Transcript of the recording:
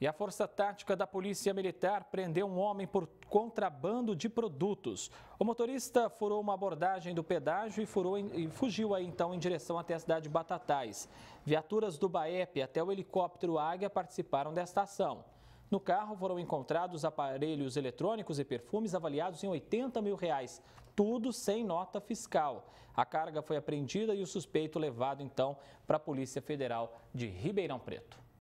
E a Força Tática da Polícia Militar prendeu um homem por contrabando de produtos. O motorista furou uma abordagem do pedágio e, furou em, e fugiu aí, então em direção até a cidade de Batatais. Viaturas do BAEP até o helicóptero Águia participaram desta ação. No carro foram encontrados aparelhos eletrônicos e perfumes avaliados em 80 mil reais, tudo sem nota fiscal. A carga foi apreendida e o suspeito levado então para a Polícia Federal de Ribeirão Preto.